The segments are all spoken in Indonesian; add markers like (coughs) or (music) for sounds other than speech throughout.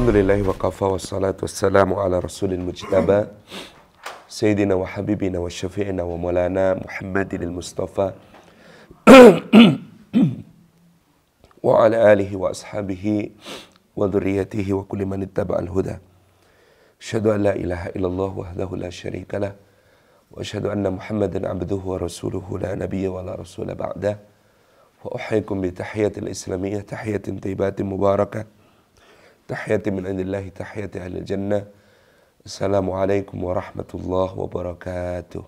الحمد لله وكفى والصلاة والسلام على رسول المجتبى سيدنا وحبيبنا وشفيعنا ومولانا محمد المصطفى (coughs) وعلى آله وأصحابه وذريته وكل من اتبع الهدى أشهد أن لا إله إلا الله وحده لا شريك له وأشهد أن محمدا عبده ورسوله لا نبي ولا رسول بعده وأحييكم بتحية الإسلامية تحية طيبة مباركة Tahiyati min indillahi tahiyati ahli jannah. Assalamualaikum warahmatullahi wabarakatuh.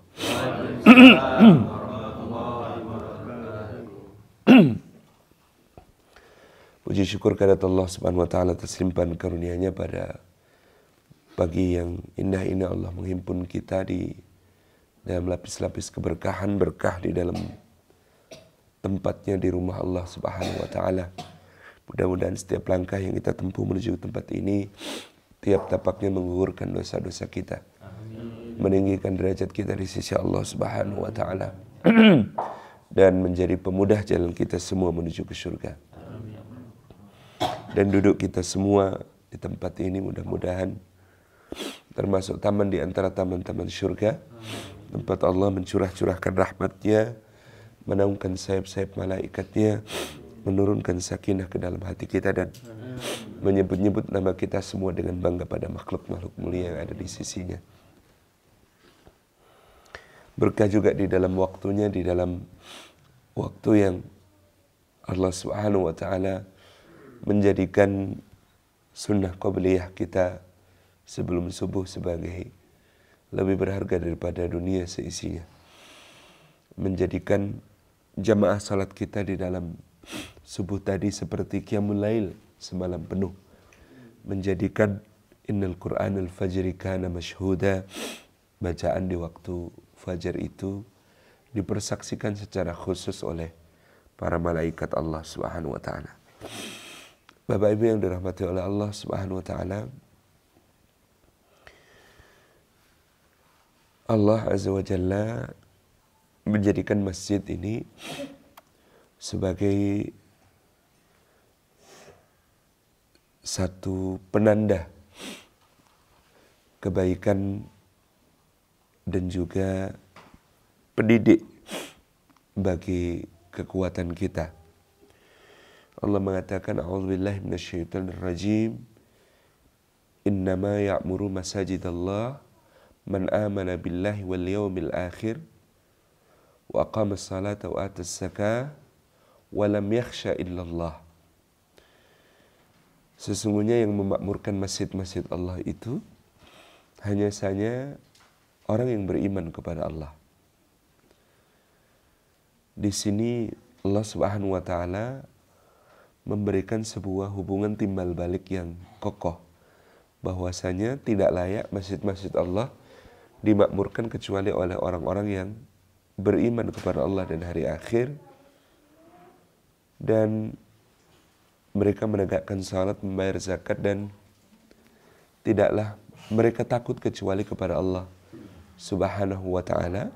Puji syukur kepada Allah Subhanahu wa taala telah limpahan karunia-Nya pada pagi yang indah ini Allah menghimpun kita di dalam lapis-lapis keberkahan berkah di dalam tempatnya di rumah Allah Subhanahu wa taala. Mudah-mudahan setiap langkah yang kita tempuh menuju tempat ini, tiap tapaknya menggugurkan dosa-dosa kita. Amin. Meninggikan derajat kita di sisi Allah Subhanahu wa taala. Dan menjadi pemudah jalan kita semua menuju ke surga. Dan duduk kita semua di tempat ini mudah-mudahan termasuk taman di antara taman-taman surga tempat Allah mencurah-curahkan rahmatnya menaungkan sayap-sayap malaikatnya menurunkan sakinah ke dalam hati kita dan menyebut-nyebut nama kita semua dengan bangga pada makhluk-makhluk mulia yang ada di sisinya. Berkah juga di dalam waktunya, di dalam waktu yang Allah Subhanahu wa taala menjadikan sunnah qabliyah kita sebelum subuh sebagai lebih berharga daripada dunia seisinya. Menjadikan jamaah salat kita di dalam Subuh tadi seperti Qiyamul Lail semalam penuh. Menjadikan Innal Qur'an al-Fajri kana mashhuda. Bacaan di waktu fajar itu dipersaksikan secara khusus oleh para malaikat Allah Subhanahu wa taala. Bapak Ibu yang dirahmati oleh Allah Subhanahu wa taala. Allah Azza wa Jalla menjadikan masjid ini sebagai satu penanda kebaikan dan juga pendidik bagi kekuatan kita. Allah mengatakan a'udzubillahi minasyaitonir rajim innama ya'muru masajidallah man amana billahi wal yawmil akhir wa aqama salata wa walam yakhsha illallah. Sesungguhnya yang memakmurkan masjid-masjid Allah itu hanya saja orang yang beriman kepada Allah. Di sini Allah Subhanahu wa taala memberikan sebuah hubungan timbal balik yang kokoh bahwasanya tidak layak masjid-masjid Allah dimakmurkan kecuali oleh orang-orang yang beriman kepada Allah dan hari akhir dan mereka menegakkan salat, membayar zakat dan tidaklah mereka takut kecuali kepada Allah Subhanahu wa taala.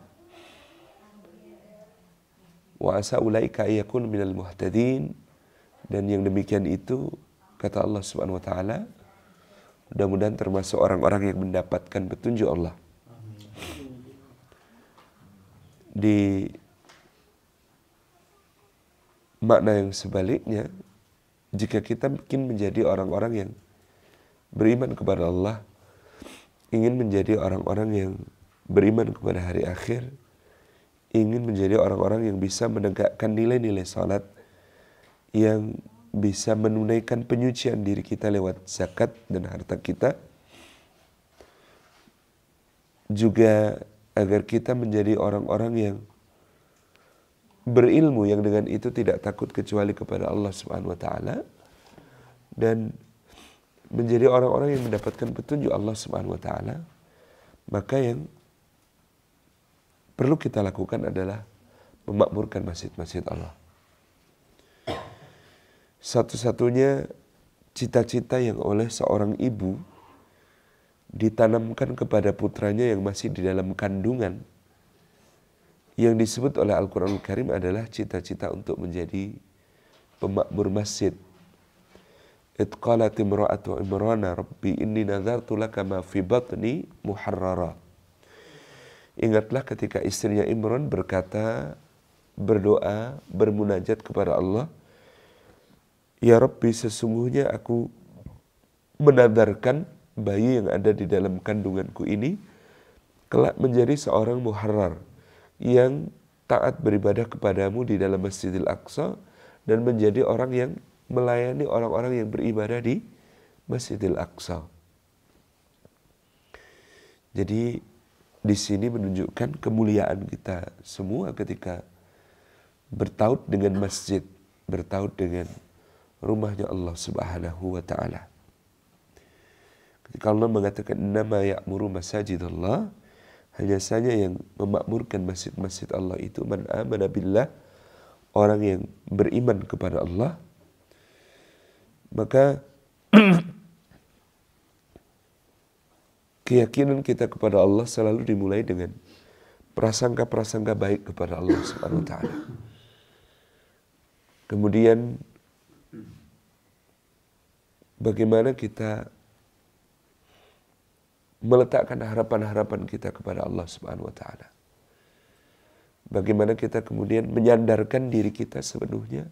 Wa asa ulaika ayakun minal muhtadin dan yang demikian itu kata Allah Subhanahu wa taala mudah-mudahan termasuk orang-orang yang mendapatkan petunjuk Allah. Di Makna yang sebaliknya, jika kita mungkin menjadi orang-orang yang beriman kepada Allah, ingin menjadi orang-orang yang beriman kepada hari akhir, ingin menjadi orang-orang yang bisa menegakkan nilai-nilai salat, yang bisa menunaikan penyucian diri kita lewat zakat dan harta kita, juga agar kita menjadi orang-orang yang berilmu yang dengan itu tidak takut kecuali kepada Allah Subhanahu wa taala dan menjadi orang-orang yang mendapatkan petunjuk Allah Subhanahu wa taala maka yang perlu kita lakukan adalah memakmurkan masjid-masjid Allah satu-satunya cita-cita yang oleh seorang ibu ditanamkan kepada putranya yang masih di dalam kandungan yang disebut oleh Al-Quran Al Karim adalah cita-cita untuk menjadi pemakmur masjid. Itqalat imra'atu imrana rabbi inni nadhartu laka ma fi batni muharrara. Ingatlah ketika istrinya Imran berkata, berdoa, bermunajat kepada Allah, Ya Rabbi sesungguhnya aku menadarkan bayi yang ada di dalam kandunganku ini kelak menjadi seorang muharrar, yang taat beribadah kepadamu di dalam Masjidil Aqsa dan menjadi orang yang melayani orang-orang yang beribadah di Masjidil Aqsa. Jadi di sini menunjukkan kemuliaan kita semua ketika bertaut dengan masjid, bertaut dengan rumahnya Allah Subhanahu wa taala. Ketika Allah mengatakan nama ya'muru masajidallah, Allah hanya saja yang memakmurkan masjid-masjid Allah itu man amana billah, orang yang beriman kepada Allah, maka (clears throat) keyakinan kita kepada Allah selalu dimulai dengan prasangka-prasangka baik kepada Allah Subhanahu wa taala. Kemudian bagaimana kita meletakkan harapan-harapan kita kepada Allah Subhanahu wa taala. Bagaimana kita kemudian menyandarkan diri kita sepenuhnya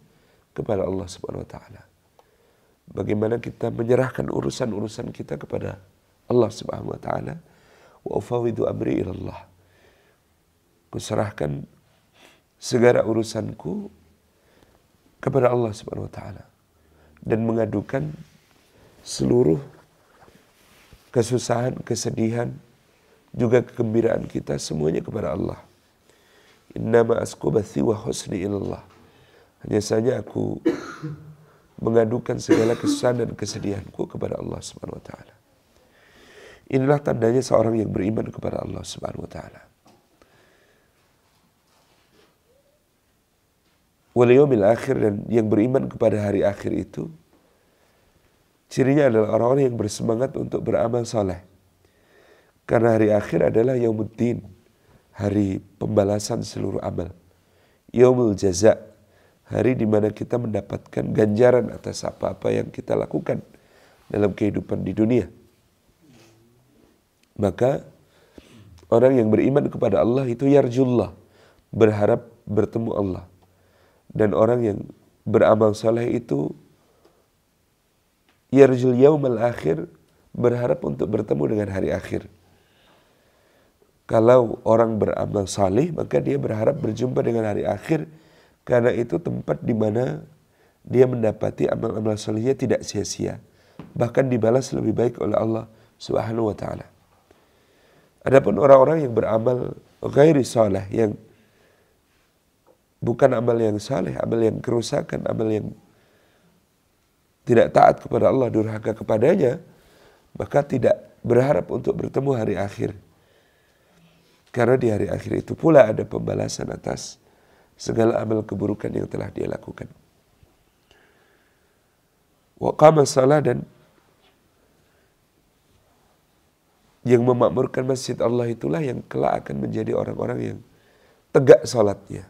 kepada Allah Subhanahu wa taala. Bagaimana kita menyerahkan urusan-urusan kita kepada Allah Subhanahu wa taala. Wa ufawidu amri Kuserahkan segala urusanku kepada Allah Subhanahu wa taala dan mengadukan seluruh kesusahan, kesedihan, juga kegembiraan kita semuanya kepada Allah. Innama asqubati wa husni Hanya saja aku mengadukan segala kesusahan dan kesedihanku kepada Allah Subhanahu wa taala. Inilah tandanya seorang yang beriman kepada Allah Subhanahu wa taala. Wal akhir dan yang beriman kepada hari akhir itu Cirinya adalah orang-orang yang bersemangat untuk beramal soleh. Karena hari akhir adalah din, hari pembalasan seluruh amal. Yaumul jaza, hari di mana kita mendapatkan ganjaran atas apa-apa yang kita lakukan dalam kehidupan di dunia. Maka orang yang beriman kepada Allah itu yarjullah, berharap bertemu Allah. Dan orang yang beramal soleh itu yarjul yaumal akhir berharap untuk bertemu dengan hari akhir. Kalau orang beramal salih maka dia berharap berjumpa dengan hari akhir karena itu tempat di mana dia mendapati amal-amal salihnya tidak sia-sia bahkan dibalas lebih baik oleh Allah Subhanahu wa taala. Adapun orang-orang yang beramal ghairi salih, yang bukan amal yang salih, amal yang kerusakan, amal yang tidak taat kepada Allah, durhaka kepadanya, maka tidak berharap untuk bertemu hari akhir. Karena di hari akhir itu pula ada pembalasan atas segala amal keburukan yang telah dia lakukan. Waqama salah dan yang memakmurkan masjid Allah itulah yang kelak akan menjadi orang-orang yang tegak salatnya.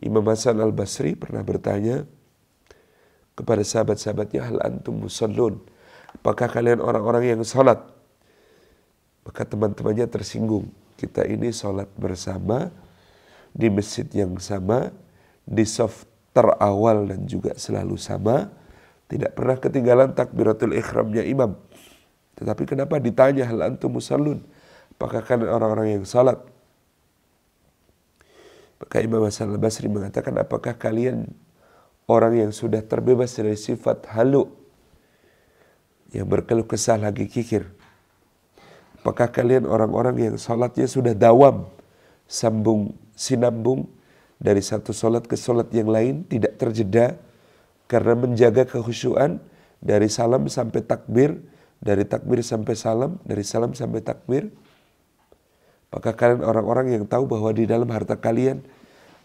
Imam Hasan al-Basri pernah bertanya, kepada sahabat-sahabatnya hal antum musallun apakah kalian orang-orang yang sholat maka teman-temannya tersinggung kita ini sholat bersama di masjid yang sama di soft terawal dan juga selalu sama tidak pernah ketinggalan takbiratul ikhramnya imam tetapi kenapa ditanya hal antum musallun apakah kalian orang-orang yang sholat maka Imam Hasan al-Basri mengatakan apakah kalian orang yang sudah terbebas dari sifat halu yang berkeluh kesah lagi kikir. Apakah kalian orang-orang yang sholatnya sudah dawam, sambung, sinambung dari satu sholat ke sholat yang lain tidak terjeda karena menjaga kehusyuan dari salam sampai takbir, dari takbir sampai salam, dari salam sampai takbir? Apakah kalian orang-orang yang tahu bahwa di dalam harta kalian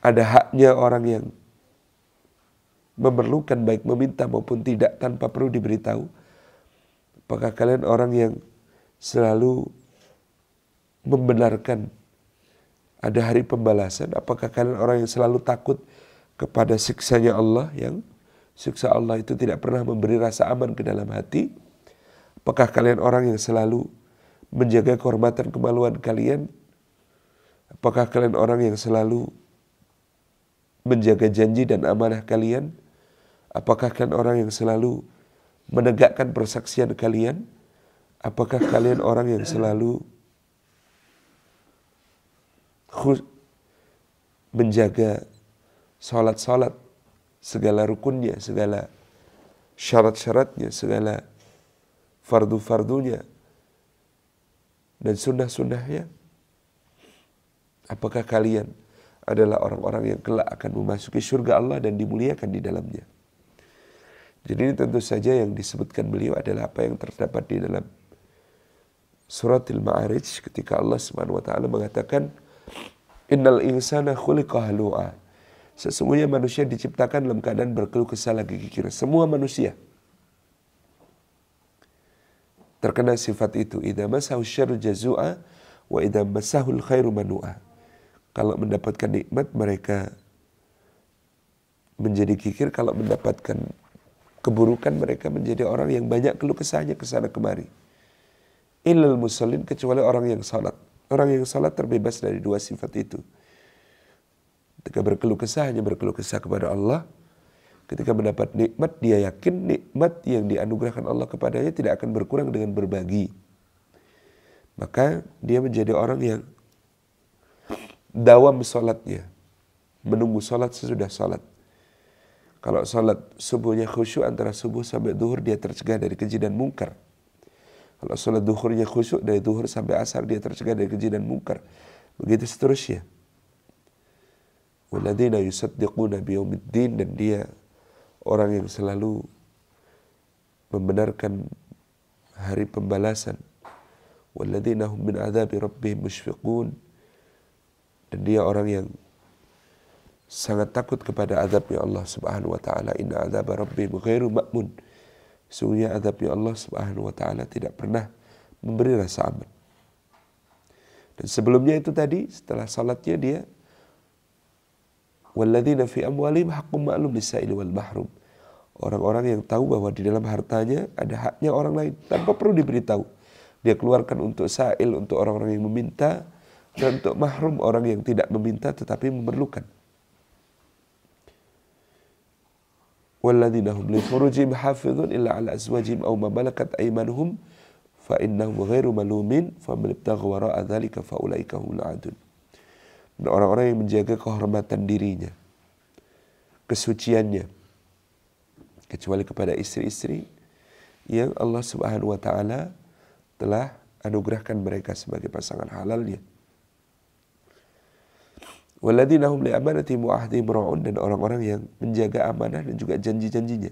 ada haknya orang yang memerlukan baik meminta maupun tidak tanpa perlu diberitahu? Apakah kalian orang yang selalu membenarkan ada hari pembalasan? Apakah kalian orang yang selalu takut kepada siksanya Allah yang siksa Allah itu tidak pernah memberi rasa aman ke dalam hati? Apakah kalian orang yang selalu menjaga kehormatan kemaluan kalian? Apakah kalian orang yang selalu menjaga janji dan amanah kalian? Apakah kalian orang yang selalu menegakkan persaksian kalian? Apakah kalian orang yang selalu menjaga sholat-sholat, segala rukunnya, segala syarat-syaratnya, segala fardu-fardunya, dan sunnah-sunnahnya? Apakah kalian adalah orang-orang yang kelak akan memasuki surga Allah dan dimuliakan di dalamnya. Jadi ini tentu saja yang disebutkan beliau adalah apa yang terdapat di dalam surat Al-Ma'arij ketika Allah Subhanahu wa taala mengatakan innal insana khuliqa halu'a. Sesungguhnya manusia diciptakan dalam keadaan berkeluh kesah lagi kikir. Semua manusia terkena sifat itu. Idza masahu syarru jazua wa idza masahul khairu manu'a kalau mendapatkan nikmat mereka menjadi kikir kalau mendapatkan keburukan mereka menjadi orang yang banyak keluh kesahnya ke sana kemari. Illal musolin kecuali orang yang salat. Orang yang salat terbebas dari dua sifat itu. Ketika berkeluh kesah hanya berkeluh kesah kepada Allah. Ketika mendapat nikmat dia yakin nikmat yang dianugerahkan Allah kepadanya tidak akan berkurang dengan berbagi. Maka dia menjadi orang yang dawam sholatnya. Menunggu sholat sesudah sholat. Kalau sholat subuhnya khusyuk antara subuh sampai duhur dia tercegah dari keji dan mungkar. Kalau sholat duhurnya khusyuk dari duhur sampai asar dia tercegah dari keji dan mungkar. Begitu seterusnya. Waladina yusaddiquna biyaumiddin dan dia orang yang selalu membenarkan hari pembalasan. Waladina hum min adabi rabbihim musyfiqun dan dia orang yang sangat takut kepada azabnya Allah Subhanahu wa taala. Inna azab rabbi ghairu ma'mun. Sungguhnya azabnya Allah Subhanahu wa taala tidak pernah memberi rasa aman. Dan sebelumnya itu tadi setelah salatnya dia walladzina fi amwalihim haqqun ma'lum lisaili wal mahrum. Orang-orang yang tahu bahwa di dalam hartanya ada haknya orang lain tanpa perlu diberitahu. Dia keluarkan untuk sail, untuk orang-orang yang meminta, Contoh mahrum orang yang tidak meminta tetapi memerlukan. Walladzina hum li furujihim hafizun illa ala azwajihim aw ma malakat fa innahum ghairu malumin fa man ibtagha wara'a dzalika fa ulaika hum adun. Orang-orang yang menjaga kehormatan dirinya, kesuciannya, kecuali kepada istri-istri yang Allah Subhanahu wa taala telah anugerahkan mereka sebagai pasangan halalnya. Waladina li li'amanatihim wa ahdihim ra'un dan orang-orang yang menjaga amanah dan juga janji-janjinya.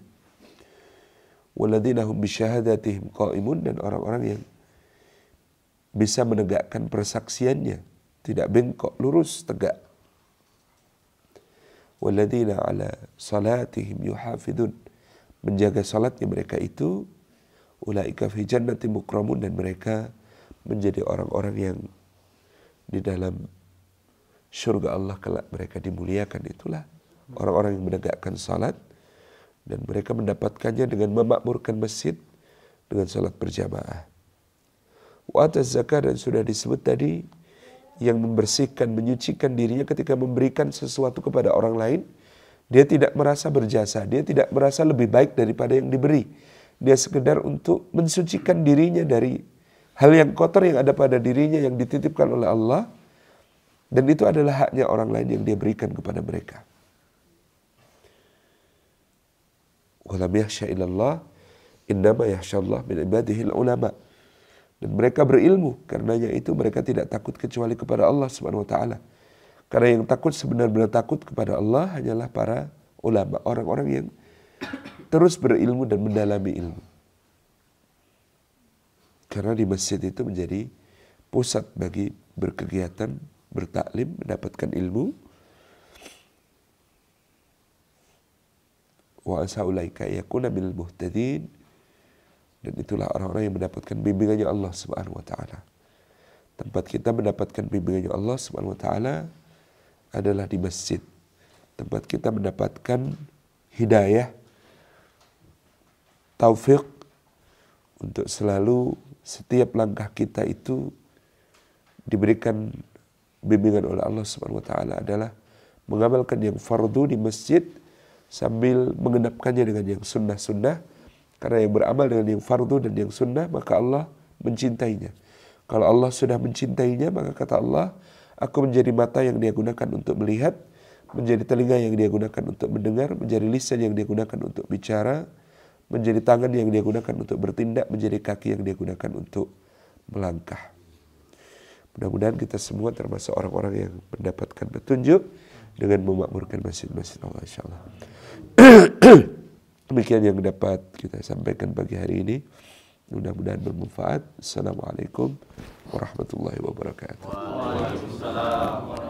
Waladina hum bisyahadatihim qa'imun dan orang-orang yang bisa menegakkan persaksiannya, tidak bengkok, lurus, tegak. Waladina ala salatihim yuhafidun menjaga salatnya mereka itu ulaika fi jannati mukramun dan mereka menjadi orang-orang yang di dalam surga Allah kelak mereka dimuliakan itulah orang-orang yang menegakkan salat dan mereka mendapatkannya dengan memakmurkan masjid dengan salat berjamaah. Wa zakat dan sudah disebut tadi yang membersihkan, menyucikan dirinya ketika memberikan sesuatu kepada orang lain, dia tidak merasa berjasa, dia tidak merasa lebih baik daripada yang diberi. Dia sekedar untuk mensucikan dirinya dari hal yang kotor yang ada pada dirinya yang dititipkan oleh Allah dan itu adalah haknya orang lain yang dia berikan kepada mereka. Walam yahsya illallah innama yahsyallah min ibadihil ulama. Dan mereka berilmu, karenanya itu mereka tidak takut kecuali kepada Allah Subhanahu wa taala. Karena yang takut sebenarnya takut kepada Allah hanyalah para ulama, orang-orang yang terus berilmu dan mendalami ilmu. Karena di masjid itu menjadi pusat bagi berkegiatan bertaklim, mendapatkan ilmu. Wa asaulaika yakuna bil muhtadin. Dan itulah orang-orang yang mendapatkan bimbingannya Allah Subhanahu wa taala. Tempat kita mendapatkan bimbingannya Allah Subhanahu wa taala adalah di masjid. Tempat kita mendapatkan hidayah taufik untuk selalu setiap langkah kita itu diberikan bimbingan oleh Allah Subhanahu wa taala adalah mengamalkan yang fardu di masjid sambil mengendapkannya dengan yang sunnah-sunnah karena yang beramal dengan yang fardu dan yang sunnah maka Allah mencintainya. Kalau Allah sudah mencintainya maka kata Allah, aku menjadi mata yang dia gunakan untuk melihat, menjadi telinga yang dia gunakan untuk mendengar, menjadi lisan yang dia gunakan untuk bicara, menjadi tangan yang dia gunakan untuk bertindak, menjadi kaki yang dia gunakan untuk melangkah. Mudah-mudahan kita semua termasuk orang-orang yang mendapatkan petunjuk dengan memakmurkan masjid-masjid Allah insya Allah. (clears throat) Demikian yang dapat kita sampaikan pagi hari ini. Mudah-mudahan bermanfaat. Assalamualaikum warahmatullahi wabarakatuh. Waalaikumsalam.